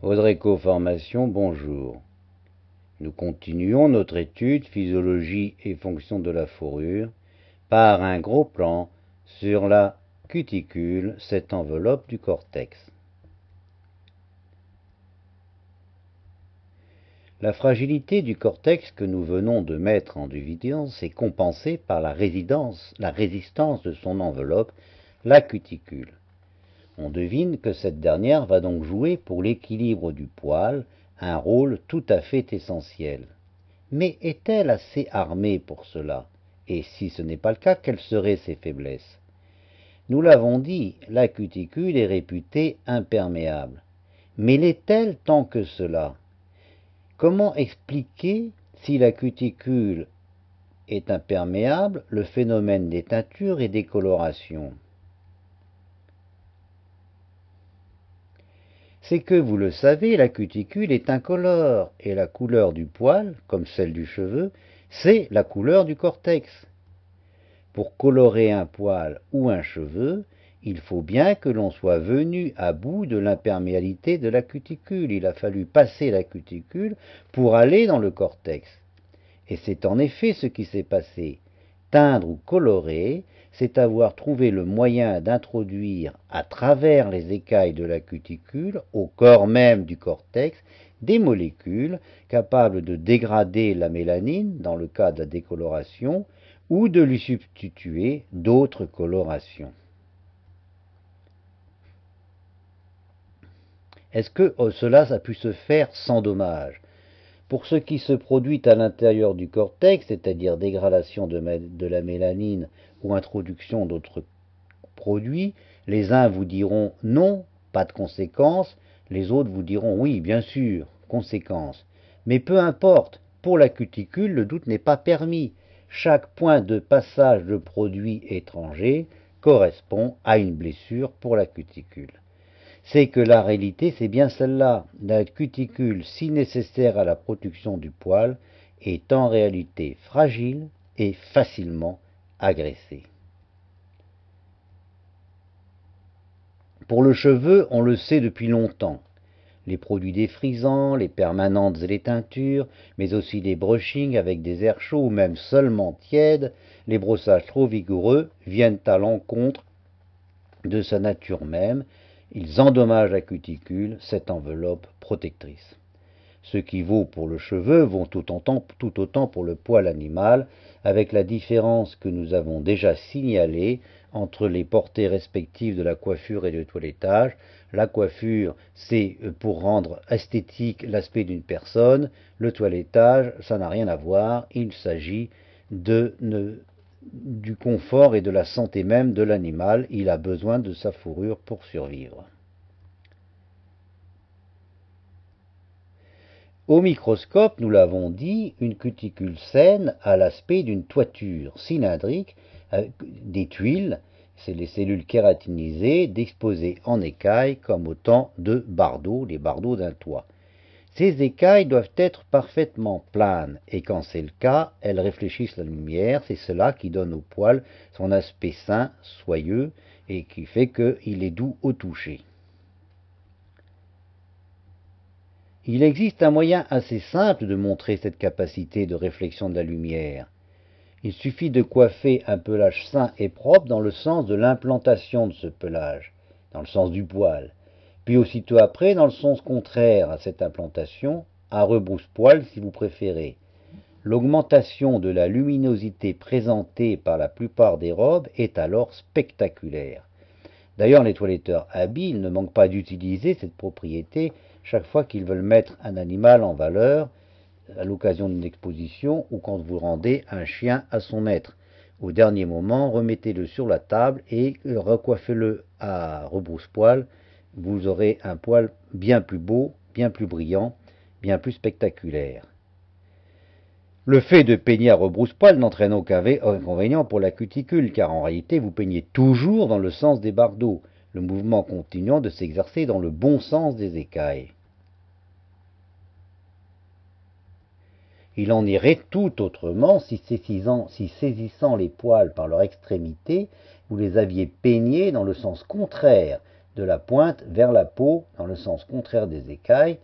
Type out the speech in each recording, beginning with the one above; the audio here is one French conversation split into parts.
Audreco Formation, bonjour. Nous continuons notre étude Physiologie et fonction de la fourrure par un gros plan sur la cuticule, cette enveloppe du cortex. La fragilité du cortex que nous venons de mettre en évidence est compensée par la, résidence, la résistance de son enveloppe, la cuticule. On devine que cette dernière va donc jouer pour l'équilibre du poil un rôle tout à fait essentiel. Mais est-elle assez armée pour cela Et si ce n'est pas le cas, quelles seraient ses faiblesses Nous l'avons dit, la cuticule est réputée imperméable. Mais l'est-elle tant que cela Comment expliquer si la cuticule est imperméable le phénomène des teintures et des colorations c'est que, vous le savez, la cuticule est incolore, et la couleur du poil, comme celle du cheveu, c'est la couleur du cortex. Pour colorer un poil ou un cheveu, il faut bien que l'on soit venu à bout de l'imperméabilité de la cuticule. Il a fallu passer la cuticule pour aller dans le cortex. Et c'est en effet ce qui s'est passé. Teindre ou colorer, c'est avoir trouvé le moyen d'introduire à travers les écailles de la cuticule, au corps même du cortex, des molécules capables de dégrader la mélanine dans le cas de la décoloration ou de lui substituer d'autres colorations. Est-ce que oh, cela a pu se faire sans dommage Pour ce qui se produit à l'intérieur du cortex, c'est-à-dire dégradation de, la mélanine ou introduction d'autres produits, les uns vous diront non, pas de conséquences, les autres vous diront oui, bien sûr, conséquences. Mais peu importe, pour la cuticule, le doute n'est pas permis. Chaque point de passage de produits étrangers correspond à une blessure pour la cuticule. C'est que la réalité, c'est bien celle-là. La cuticule, si nécessaire à la production du poil, est en réalité fragile et facilement pour le cheveu, on le sait depuis longtemps. Les produits défrisants, les permanentes et les teintures, mais aussi les brushings avec des airs chauds ou même seulement tièdes, les brossages trop vigoureux viennent à l'encontre de sa nature même. Ils endommagent la cuticule, cette enveloppe protectrice ce qui vaut pour le cheveu vaut tout autant, pour le poil animal, avec la différence que nous avons déjà signalée entre les portées respectives de la coiffure et du toilettage. La coiffure, c'est pour rendre esthétique l'aspect d'une personne. Le toilettage, ça n'a rien à voir. Il s'agit du confort et de la santé même de l'animal. Il a besoin de sa fourrure pour survivre. Au microscope, nous l'avons dit, une cuticule saine a l'aspect d'une toiture cylindrique avec euh, des tuiles, c'est les cellules kératinisées disposées en écailles comme autant de bardeaux, les bardeaux d'un toit. Ces écailles doivent être parfaitement planes, et quand c'est le cas, elles réfléchissent la lumière, c'est cela qui donne au poil son aspect sain, soyeux, et qui fait qu'il est doux au toucher. Il existe un moyen assez simple de montrer cette capacité de réflexion de la lumière. Il suffit de coiffer un pelage sain et propre dans le sens de l'implantation de ce pelage, dans le sens du poil, puis aussitôt après dans le sens contraire à cette implantation, à rebrousse-poil si vous préférez. L'augmentation de la luminosité présentée par la plupart des robes est alors spectaculaire. D'ailleurs, les toiletteurs habiles ne manquent pas d'utiliser cette propriété chaque fois qu'ils veulent mettre un animal en valeur à l'occasion d'une exposition ou quand vous rendez un chien à son maître. Au dernier moment, remettez-le sur la table et recoiffez-le à rebrousse-poil. Vous aurez un poil bien plus beau, bien plus brillant, bien plus spectaculaire. Le fait de peigner à rebrousse-poil n'entraîne aucun inconvénient pour la cuticule, car en réalité vous peignez toujours dans le sens des bardeaux, le mouvement continuant de s'exercer dans le bon sens des écailles. Il en irait tout autrement si saisissant, si saisissant les poils par leur extrémité, vous les aviez peignés dans le sens contraire de la pointe vers la peau, dans le sens contraire des écailles,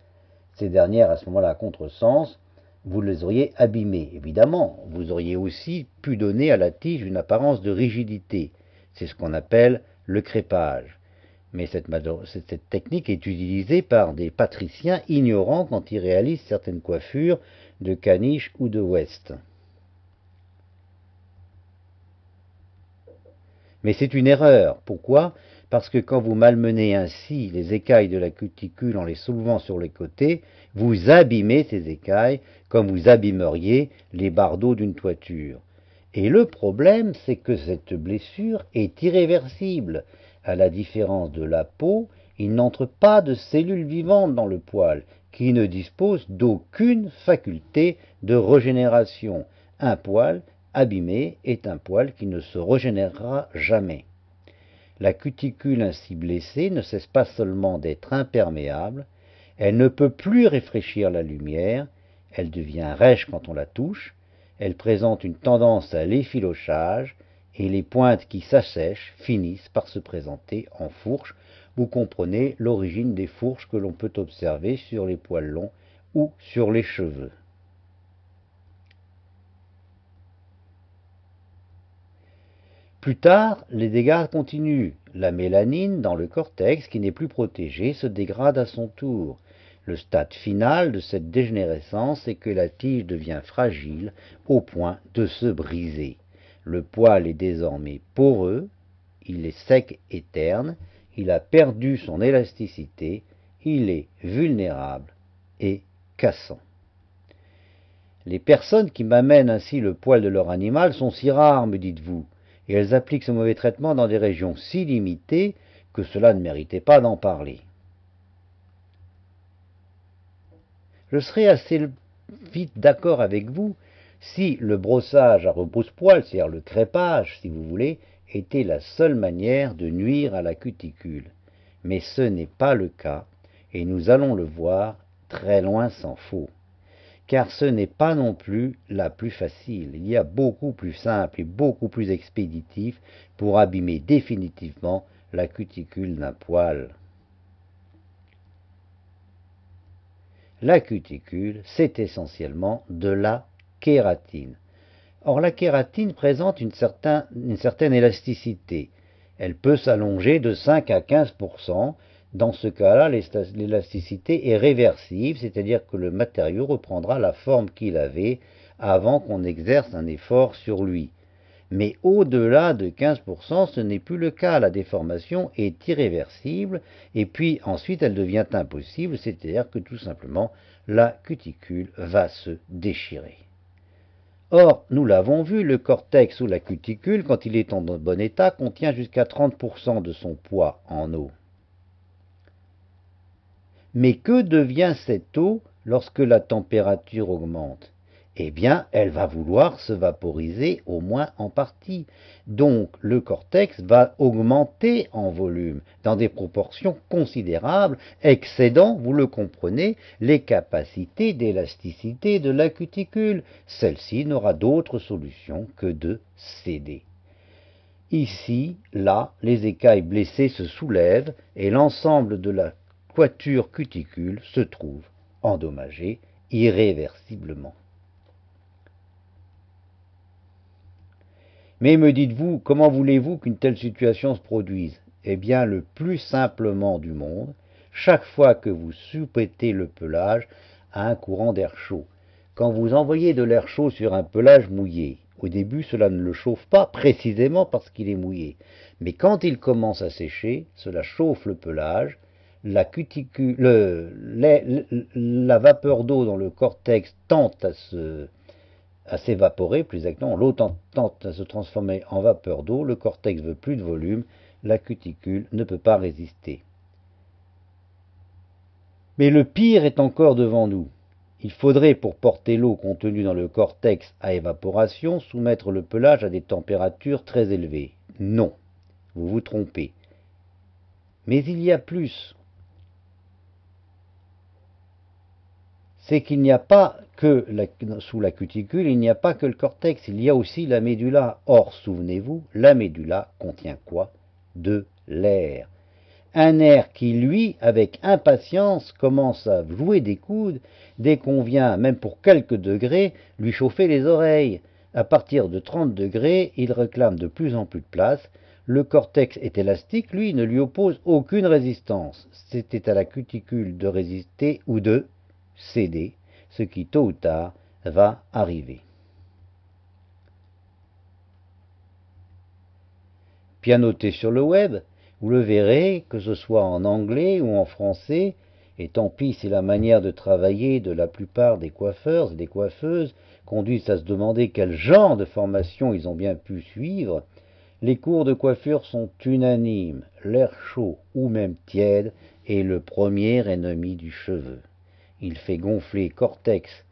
ces dernières à ce moment-là à contresens, vous les auriez abîmées. Évidemment, vous auriez aussi pu donner à la tige une apparence de rigidité. C'est ce qu'on appelle le crépage. Mais cette, technique est utilisée par des patriciens ignorants quand ils réalisent certaines coiffures de Caniche ou de Ouest. Mais c'est une erreur. Pourquoi Parce que quand vous malmenez ainsi les écailles de la cuticule en les soulevant sur les côtés, vous abîmez ces écailles comme vous abîmeriez les bardeaux d'une toiture. Et le problème, c'est que cette blessure est irréversible. À la différence de la peau, il n'entre pas de cellules vivantes dans le poil, qui ne dispose d'aucune faculté de régénération. Un poil abîmé est un poil qui ne se régénérera jamais. La cuticule ainsi blessée ne cesse pas seulement d'être imperméable, elle ne peut plus réfléchir la lumière, elle devient rêche quand on la touche, elle présente une tendance à l'effilochage, et les pointes qui s'assèchent finissent par se présenter en fourche vous comprenez l'origine des fourches que l'on peut observer sur les poils longs ou sur les cheveux. Plus tard, les dégâts continuent. La mélanine dans le cortex, qui n'est plus protégée, se dégrade à son tour. Le stade final de cette dégénérescence est que la tige devient fragile au point de se briser. Le poil est désormais poreux, il est sec et terne, il a perdu son élasticité, il est vulnérable et cassant. Les personnes qui m'amènent ainsi le poil de leur animal sont si rares, me dites-vous, et elles appliquent ce mauvais traitement dans des régions si limitées que cela ne méritait pas d'en parler. Je serais assez vite d'accord avec vous si le brossage à repousse poil cest c'est-à-dire le crépage, si vous voulez, était la seule manière de nuire à la cuticule. Mais ce n'est pas le cas, et nous allons le voir, très loin s'en faux. Car ce n'est pas non plus la plus facile. Il y a beaucoup plus simple et beaucoup plus expéditif pour abîmer définitivement la cuticule d'un poil. La cuticule, c'est essentiellement de la kératine. Or, la kératine présente une, certaine élasticité. Elle peut s'allonger de 5 à 15 Dans ce cas-là, l'élasticité est réversible, c'est-à-dire que le matériau reprendra la forme qu'il avait avant qu'on exerce un effort sur lui. Mais au-delà de 15%, ce n'est plus le cas. La déformation est irréversible et puis ensuite elle devient impossible, c'est-à-dire que tout simplement la cuticule va se déchirer. Or, nous l'avons vu, le cortex ou la cuticule, quand il est en bon état, contient jusqu'à 30% de son poids en eau. Mais que devient cette eau lorsque la température augmente eh bien, elle va vouloir se vaporiser au moins en partie. Donc, le cortex va augmenter en volume dans des proportions considérables, excédant, vous le comprenez, les capacités d'élasticité de la cuticule. Celle-ci n'aura d'autre solution que de céder. Ici, là, les écailles blessées se soulèvent et l'ensemble de la quature cuticule se trouve endommagée irréversiblement. Mais me dites-vous, comment voulez-vous qu'une telle situation se produise Eh bien, le plus simplement du monde, chaque fois que vous soupettez le pelage à un courant d'air chaud. Quand vous envoyez de l'air chaud sur un pelage mouillé, au début cela ne le chauffe pas précisément parce qu'il est mouillé, mais quand il commence à sécher, cela chauffe le pelage, la, cuticule, la vapeur d'eau dans le cortex tente à se à s'évaporer, plus exactement, l'eau tente à se transformer en vapeur d'eau, le cortex veut plus de volume, la cuticule ne peut pas résister. Mais le pire est encore devant nous. Il faudrait, pour porter l'eau contenue dans le cortex à évaporation, soumettre le pelage à des températures très élevées. Non, vous vous trompez. Mais il y a plus. c'est qu'il n'y a pas que sous la cuticule, il n'y a pas que le cortex, il y a aussi la médula. Or, souvenez-vous, la médula contient quoi De l'air. Un air qui, lui, avec impatience, commence à jouer des coudes dès qu'on vient, même pour quelques degrés, lui chauffer les oreilles. À partir de 30 degrés, il réclame de plus en plus de place. Le cortex est élastique, lui, ne lui oppose aucune résistance. C'était à la cuticule de résister ou de céder, ce qui tôt ou tard va arriver. Pianoter sur le web, vous le verrez, que ce soit en anglais ou en français, et tant pis si la manière de travailler de la plupart des coiffeurs et des coiffeuses conduisent à se demander quel genre de formation ils ont bien pu suivre, les cours de coiffure sont unanimes, l'air chaud ou même tiède est le premier ennemi du cheveu. Il fait gonfler cortex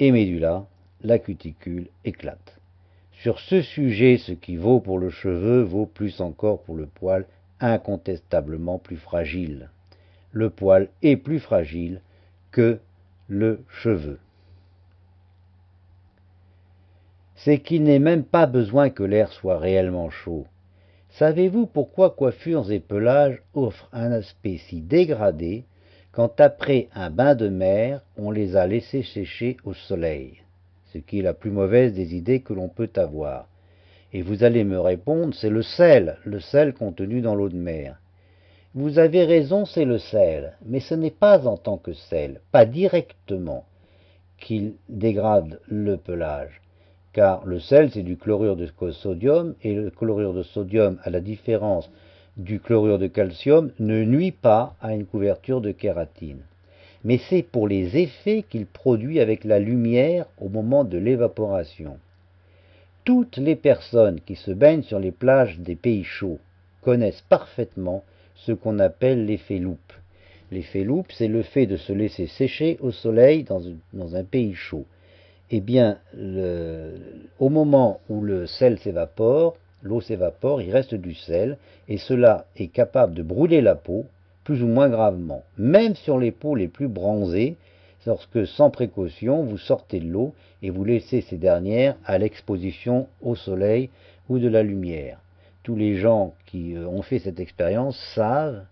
et médula, la cuticule éclate. Sur ce sujet, ce qui vaut pour le cheveu vaut plus encore pour le poil, incontestablement plus fragile. Le poil est plus fragile que le cheveu. C'est qu'il n'est même pas besoin que l'air soit réellement chaud. Savez-vous pourquoi coiffures et pelages offrent un aspect si dégradé quand après un bain de mer on les a laissés sécher au soleil, ce qui est la plus mauvaise des idées que l'on peut avoir. Et vous allez me répondre, c'est le sel, le sel contenu dans l'eau de mer. Vous avez raison, c'est le sel, mais ce n'est pas en tant que sel, pas directement, qu'il dégrade le pelage car le sel, c'est du chlorure de sodium, et le chlorure de sodium, à la différence du chlorure de calcium ne nuit pas à une couverture de kératine. Mais c'est pour les effets qu'il produit avec la lumière au moment de l'évaporation. Toutes les personnes qui se baignent sur les plages des pays chauds connaissent parfaitement ce qu'on appelle l'effet loupe. L'effet loupe, c'est le fait de se laisser sécher au soleil dans, un pays chaud. Eh bien, au moment où le sel s'évapore, l'eau s'évapore, il reste du sel, et cela est capable de brûler la peau, plus ou moins gravement, même sur les peaux les plus bronzées, lorsque sans précaution vous sortez de l'eau et vous laissez ces dernières à l'exposition au soleil ou de la lumière. Tous les gens qui euh, ont fait cette expérience savent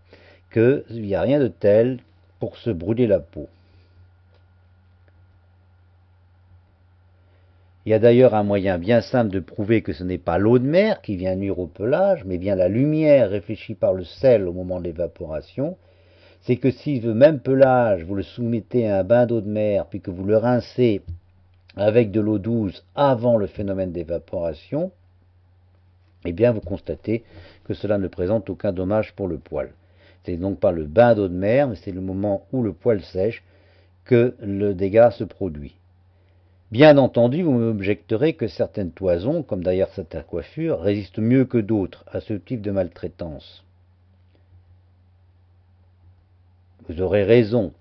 qu'il n'y a rien de tel pour se brûler la peau. Il y a d'ailleurs un moyen bien simple de prouver que ce n'est pas l'eau de mer qui vient nuire au pelage, mais bien la lumière réfléchie par le sel au moment de l'évaporation. C'est que si le même pelage, vous le soumettez à un bain d'eau de mer, puis que vous le rincez avec de l'eau douce avant le phénomène d'évaporation, eh bien vous constatez que cela ne présente aucun dommage pour le poil. n'est donc pas le bain d'eau de mer, mais c'est le moment où le poil sèche que le dégât se produit. Bien entendu, vous m'objecterez que certaines toisons, comme d'ailleurs cette coiffure, résistent mieux que d'autres à ce type de maltraitance. Vous aurez raison.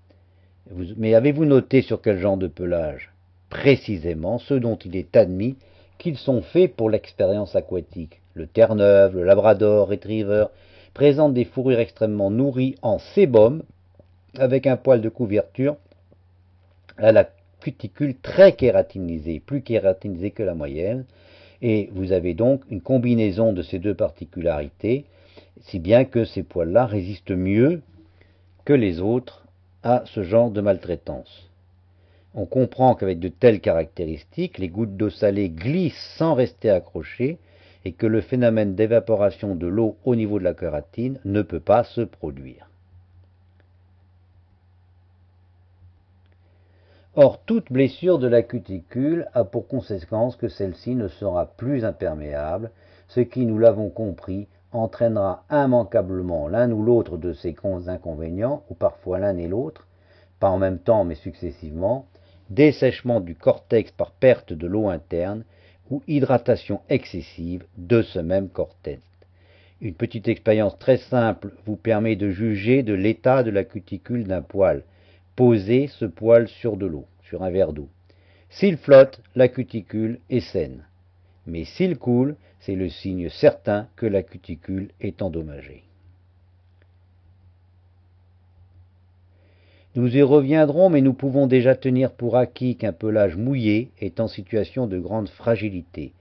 mais avez-vous noté sur quel genre de pelage Précisément ceux dont il est admis qu'ils sont faits pour l'expérience aquatique. Le Terre-Neuve, le Labrador, Retriever présentent des fourrures extrêmement nourries en sébum, avec un poil de couverture à la cuticule très kératinisée, plus kératinisée que la moyenne, et vous avez donc une combinaison de ces deux particularités, si bien que ces poils-là résistent mieux que les autres à ce genre de maltraitance. On comprend qu'avec de telles caractéristiques, les gouttes d'eau salée glissent sans rester accrochées et que le phénomène d'évaporation de l'eau au niveau de la kératine ne peut pas se produire. Or, toute blessure de la cuticule a pour conséquence que celle-ci ne sera plus imperméable, ce qui, nous l'avons compris, entraînera immanquablement l'un ou l'autre de ces inconvénients, ou parfois l'un et l'autre, pas en même temps mais successivement, dessèchement du cortex par perte de l'eau interne ou hydratation excessive de ce même cortex. Une petite expérience très simple vous permet de juger de l'état de la cuticule d'un poil. Poser ce poil sur de l'eau, sur un verre d'eau. S'il flotte, la cuticule est saine. Mais s'il coule, c'est le signe certain que la cuticule est endommagée. Nous y reviendrons, mais nous pouvons déjà tenir pour acquis qu'un pelage mouillé est en situation de grande fragilité,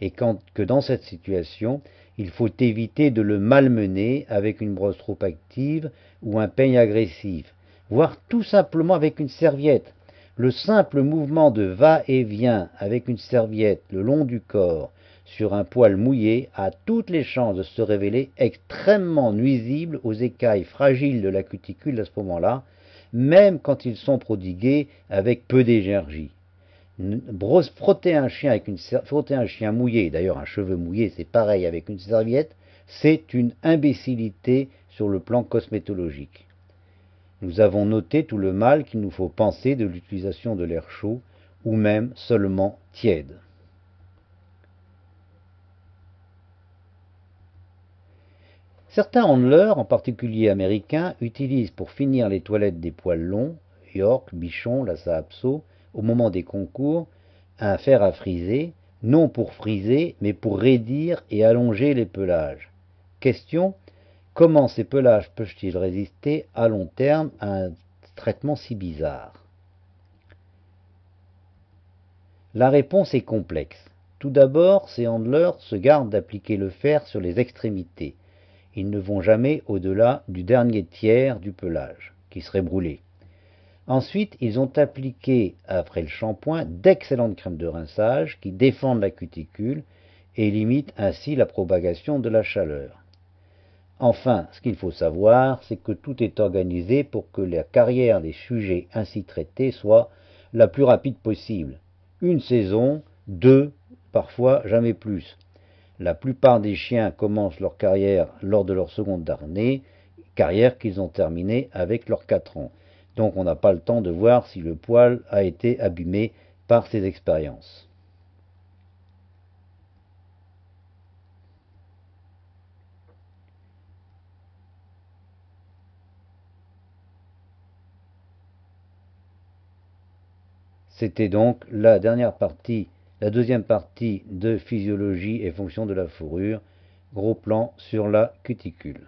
et que dans cette situation, il faut éviter de le malmener avec une brosse trop active ou un peigne agressif, voire tout simplement avec une serviette. Le simple mouvement de va-et-vient avec une serviette le long du corps sur un poil mouillé a toutes les chances de se révéler extrêmement nuisible aux écailles fragiles de la cuticule à ce moment-là, même quand ils sont prodigués avec peu d'énergie. Frotter un chien, avec frotter un chien mouillé, d'ailleurs un cheveu mouillé c'est pareil avec une serviette, c'est une imbécilité sur le plan cosmétologique. Nous avons noté tout le mal qu'il nous faut penser de l'utilisation de l'air chaud, ou même seulement tiède. Certains handleurs, en particulier américains, utilisent pour finir les toilettes des poils longs, York, Bichon, la Apso, au moment des concours, un fer à friser, non pour friser, mais pour raidir et allonger les pelages. Question Comment ces pelages peuvent-ils résister à long terme à un traitement si bizarre La réponse est complexe. Tout d'abord, ces handlers se gardent d'appliquer le fer sur les extrémités. Ils ne vont jamais au-delà du dernier tiers du pelage, qui serait brûlé. Ensuite, ils ont appliqué, après le shampoing, d'excellentes crèmes de rinçage qui défendent la cuticule et limitent ainsi la propagation de la chaleur. Enfin, ce qu'il faut savoir, c'est que tout est organisé pour que la carrière des sujets ainsi traités soit la plus rapide possible. Une saison, deux, parfois jamais plus. La plupart des chiens commencent leur carrière lors de leur seconde d'arnée, carrière qu'ils ont terminée avec leurs quatre ans. Donc on n'a pas le temps de voir si le poil a été abîmé par ces expériences. C'était donc la dernière partie, la deuxième partie de physiologie et fonction de la fourrure, gros plan sur la cuticule.